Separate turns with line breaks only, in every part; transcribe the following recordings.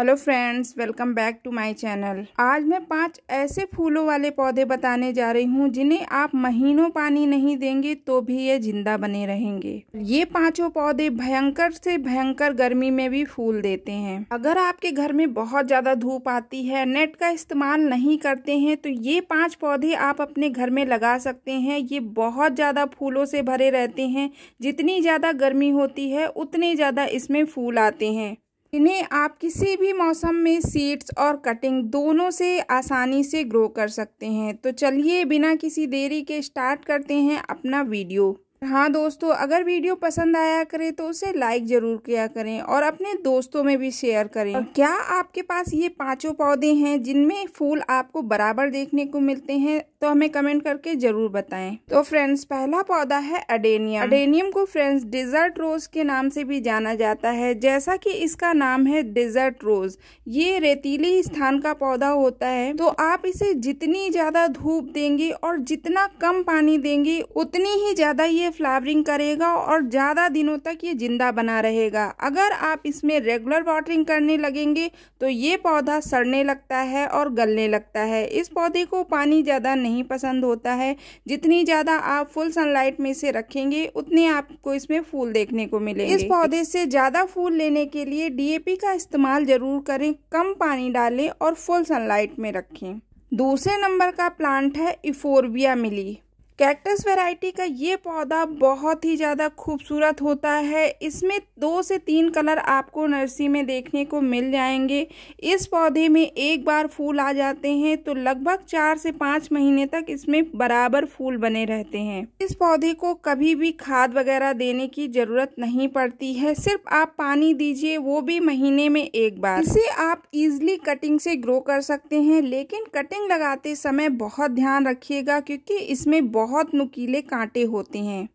hello friends welcome back to my channel आज मैं पांच ऐसे फूलों वाले पौधे बताने जा रही हूं जिन्हें आप महीनों पानी नहीं देंगे तो भी ये जिंदा बने रहेंगे ये पांचों पौधे भयंकर से भयंकर गर्मी में भी फूल देते हैं अगर आपके घर में बहुत ज्यादा धूप आती है नेट का इस्तेमाल नहीं करते हैं तो ये पाँच पौधे आप अपने घर में लगा सकते हैं ये बहुत ज्यादा फूलों से भरे रहते हैं जितनी ज्यादा गर्मी होती है उतने ज्यादा इसमें फूल आते हैं इन्हें आप किसी भी मौसम में सीड्स और कटिंग दोनों से आसानी से ग्रो कर सकते हैं तो चलिए बिना किसी देरी के स्टार्ट करते हैं अपना वीडियो हाँ दोस्तों अगर वीडियो पसंद आया करे तो उसे लाइक जरूर किया करें और अपने दोस्तों में भी शेयर करें क्या आपके पास ये पांचों पौधे हैं जिनमें फूल आपको बराबर देखने को मिलते हैं तो हमें कमेंट करके जरूर बताएं तो फ्रेंड्स पहला पौधा है अडेनियम अडेनियम को फ्रेंड्स डिजर्ट रोज के नाम से भी जाना जाता है जैसा की इसका नाम है डिजर्ट रोज ये रेतीली स्थान का पौधा होता है तो आप इसे जितनी ज्यादा धूप देंगे और जितना कम पानी देंगे उतनी ही ज्यादा ये फ्लावरिंग करेगा और ज़्यादा दिनों तक ये जिंदा बना रहेगा अगर आप इसमें रेगुलर वाटरिंग करने लगेंगे तो ये पौधा सड़ने लगता है और गलने लगता है इस पौधे को पानी ज़्यादा नहीं पसंद होता है जितनी ज़्यादा आप फुल सनलाइट में से रखेंगे उतने आपको इसमें फूल देखने को मिलेंगे इस पौधे से ज़्यादा फूल लेने के लिए डी का इस्तेमाल ज़रूर करें कम पानी डालें और फुल सनलाइट में रखें दूसरे नंबर का प्लांट है इफोरबिया मिली कैक्टस वैरायटी का ये पौधा बहुत ही ज़्यादा खूबसूरत होता है इसमें दो से तीन कलर आपको नर्सरी में देखने को मिल जाएंगे इस पौधे में एक बार फूल आ जाते हैं तो लगभग चार से पाँच महीने तक इसमें बराबर फूल बने रहते हैं इस पौधे को कभी भी खाद वगैरह देने की ज़रूरत नहीं पड़ती है सिर्फ आप पानी दीजिए वो भी महीने में एक बार इसे आप इजली कटिंग से ग्रो कर सकते हैं लेकिन कटिंग लगाते समय बहुत ध्यान रखिएगा क्योंकि इसमें बहुत बहुत नुकीले कांटे होते हैं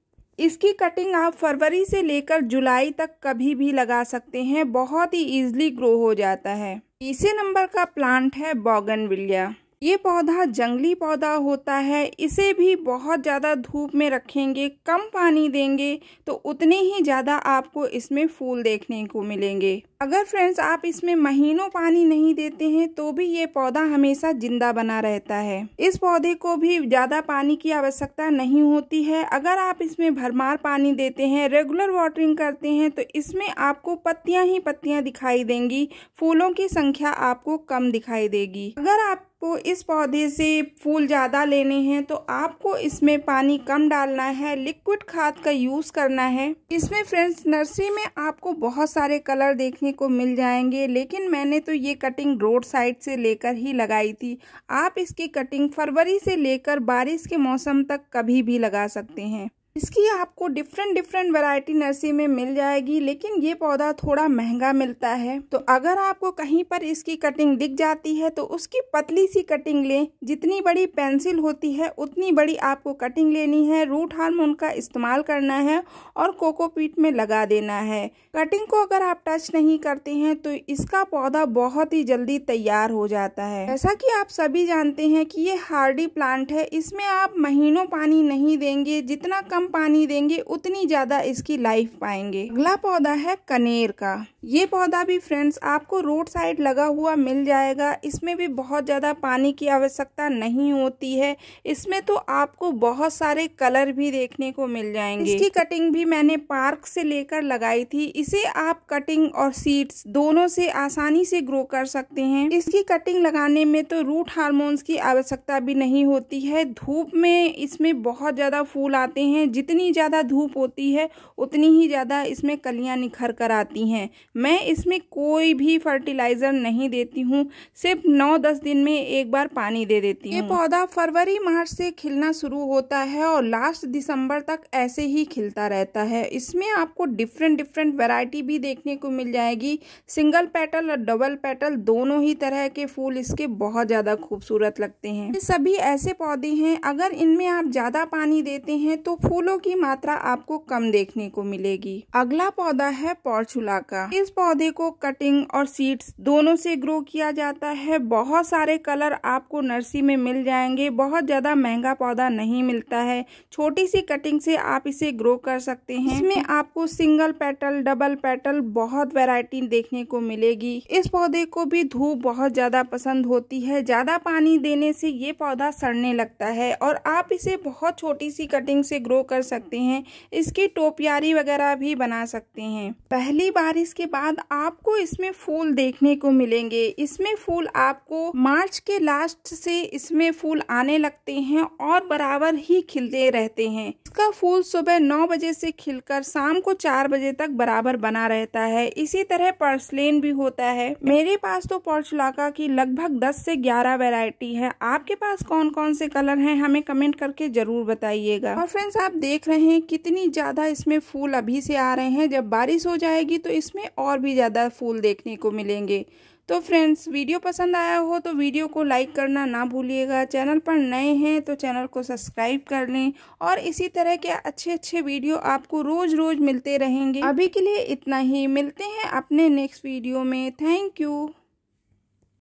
इसकी कटिंग आप फरवरी से लेकर जुलाई तक कभी भी लगा सकते हैं बहुत ही इजली ग्रो हो जाता है तीसरे नंबर का प्लांट है बॉगनविलिया ये पौधा जंगली पौधा होता है इसे भी बहुत ज़्यादा धूप में रखेंगे कम पानी देंगे तो उतने ही ज़्यादा आपको इसमें फूल देखने को मिलेंगे अगर फ्रेंड्स आप इसमें महीनों पानी नहीं देते हैं तो भी ये पौधा हमेशा जिंदा बना रहता है इस पौधे को भी ज़्यादा पानी की आवश्यकता नहीं होती है अगर आप इसमें भरमार पानी देते हैं रेगुलर वाटरिंग करते हैं तो इसमें आपको पत्तियां ही पत्तियां दिखाई देंगी फूलों की संख्या आपको कम दिखाई देगी अगर आप आपको इस पौधे से फूल ज़्यादा लेने हैं तो आपको इसमें पानी कम डालना है लिक्विड खाद का यूज़ करना है इसमें फ्रेंड्स नर्सरी में आपको बहुत सारे कलर देखने को मिल जाएंगे लेकिन मैंने तो ये कटिंग रोड साइड से लेकर ही लगाई थी आप इसकी कटिंग फरवरी से लेकर बारिश के मौसम तक कभी भी लगा सकते हैं इसकी आपको डिफरेंट डिफरेंट वैरायटी नर्सरी में मिल जाएगी लेकिन ये पौधा थोड़ा महंगा मिलता है तो अगर आपको कहीं पर इसकी कटिंग दिख जाती है तो उसकी पतली सी कटिंग लें जितनी बड़ी पेंसिल होती है उतनी बड़ी आपको कटिंग लेनी है रूट हार्मोन का इस्तेमाल करना है और कोकोपीट में लगा देना है कटिंग को अगर आप टच नहीं करते हैं तो इसका पौधा बहुत ही जल्दी तैयार हो जाता है जैसा की आप सभी जानते हैं की ये हार्डी प्लांट है इसमें आप महीनों पानी नहीं देंगे जितना कम पानी देंगे उतनी ज़्यादा इसकी लाइफ पाएंगे अगला पौधा है कनेर का ये पौधा भी फ्रेंड्स आपको रोड साइड लगा हुआ मिल जाएगा इसमें भी बहुत ज़्यादा पानी की आवश्यकता नहीं होती है इसमें तो आपको बहुत सारे कलर भी देखने को मिल जाएंगे इसकी कटिंग भी मैंने पार्क से लेकर लगाई थी इसे आप कटिंग और सीड्स दोनों से आसानी से ग्रो कर सकते हैं इसकी कटिंग लगाने में तो रूट हार्मोन्स की आवश्यकता भी नहीं होती है धूप में इसमें बहुत ज़्यादा फूल आते हैं जितनी ज़्यादा धूप होती है उतनी ही ज़्यादा इसमें कलियाँ निखर कर आती हैं मैं इसमें कोई भी फर्टिलाइज़र नहीं देती हूँ सिर्फ नौ दस दिन में एक बार पानी दे देती हूँ ये पौधा फरवरी मार्च से खिलना शुरू होता है और लास्ट दिसंबर तक ऐसे ही खिलता रहता है इसमें आपको डिफरेंट डिफरेंट वेराइटी भी देखने को मिल जाएगी सिंगल पेटल और डबल पेटल दोनों ही तरह के फूल इसके बहुत ज़्यादा खूबसूरत लगते हैं सभी ऐसे पौधे हैं अगर इनमें आप ज़्यादा पानी देते हैं तो फूल फूलों की मात्रा आपको कम देखने को मिलेगी अगला पौधा है पौरछुला का इस पौधे को कटिंग और सीड्स दोनों से ग्रो किया जाता है बहुत सारे कलर आपको नर्सरी में मिल जाएंगे बहुत ज्यादा महंगा पौधा नहीं मिलता है छोटी सी कटिंग से आप इसे ग्रो कर सकते हैं इसमें आपको सिंगल पेटल डबल पेटल बहुत वेराइटी देखने को मिलेगी इस पौधे को भी धूप बहुत ज्यादा पसंद होती है ज्यादा पानी देने से ये पौधा सड़ने लगता है और आप इसे बहुत छोटी सी कटिंग से ग्रो कर कर सकते हैं इसकी टोपियारी वगैरह भी बना सकते हैं पहली बारिश के बाद आपको इसमें फूल देखने को मिलेंगे इसमें फूल आपको मार्च के लास्ट से इसमें फूल आने लगते हैं और बराबर ही खिलते रहते हैं इसका फूल सुबह नौ बजे से खिलकर शाम को चार बजे तक बराबर बना रहता है इसी तरह पर्सलेन भी होता है मेरे पास तो पौचलाका की लगभग दस से ग्यारह वेराइटी है आपके पास कौन कौन से कलर हैं हमें कमेंट करके जरूर बताइएगा और फ्रेंड्स आप देख रहे हैं कितनी ज़्यादा इसमें फूल अभी से आ रहे हैं जब बारिश हो जाएगी तो इसमें और भी ज़्यादा फूल देखने को मिलेंगे तो फ्रेंड्स वीडियो पसंद आया हो तो वीडियो को लाइक करना ना भूलिएगा चैनल पर नए हैं तो चैनल को सब्सक्राइब कर लें और इसी तरह के अच्छे अच्छे वीडियो आपको रोज़ रोज़ मिलते रहेंगे अभी के लिए इतना ही मिलते हैं अपने नेक्स्ट वीडियो में थैंक यू